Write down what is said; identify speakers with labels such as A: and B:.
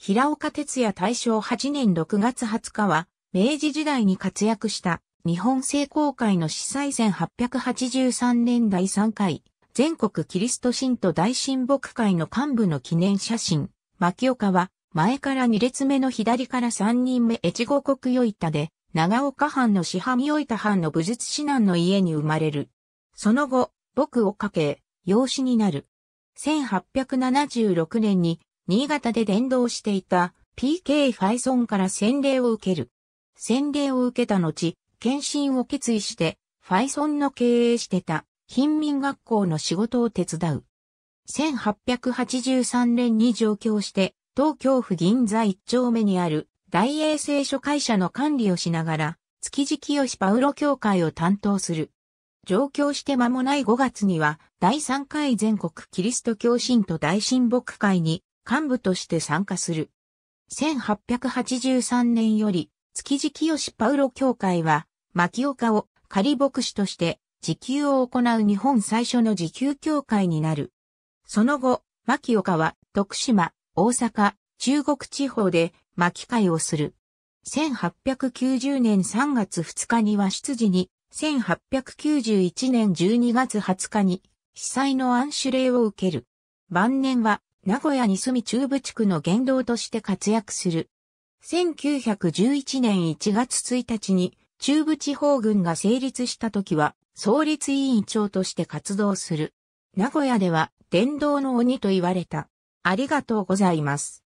A: 平岡哲也大正8年6月20日は、明治時代に活躍した日本聖公会の司祭1883年第3回、全国キリスト神徒大神木会の幹部の記念写真、牧岡は、前から2列目の左から3人目越後国よいたで、長岡藩の市藩よいた藩の武術指南の家に生まれる。その後、僕をかけ、養子になる。1876年に新潟で伝道していた PK ファイソンから洗礼を受ける。洗礼を受けた後、検診を決意して、ファイソンの経営してた、貧民学校の仕事を手伝う。1883年に上京して、東京府銀座一丁目にある大英聖書会社の管理をしながら、築地清パウロ教会を担当する。上京して間もない5月には、第3回全国キリスト教信徒大親睦会に幹部として参加する。1883年より、築地清パウロ教会は、牧岡を仮牧師として、時給を行う日本最初の時給教会になる。その後、牧岡は、徳島、大阪、中国地方で、牧会をする。1890年3月2日には出自に、1891年12月20日に、被災の安守礼を受ける。晩年は、名古屋に住み中部地区の言動として活躍する。1911年1月1日に中部地方軍が成立した時は創立委員長として活動する。名古屋では伝道の鬼と言われた。ありがとうございます。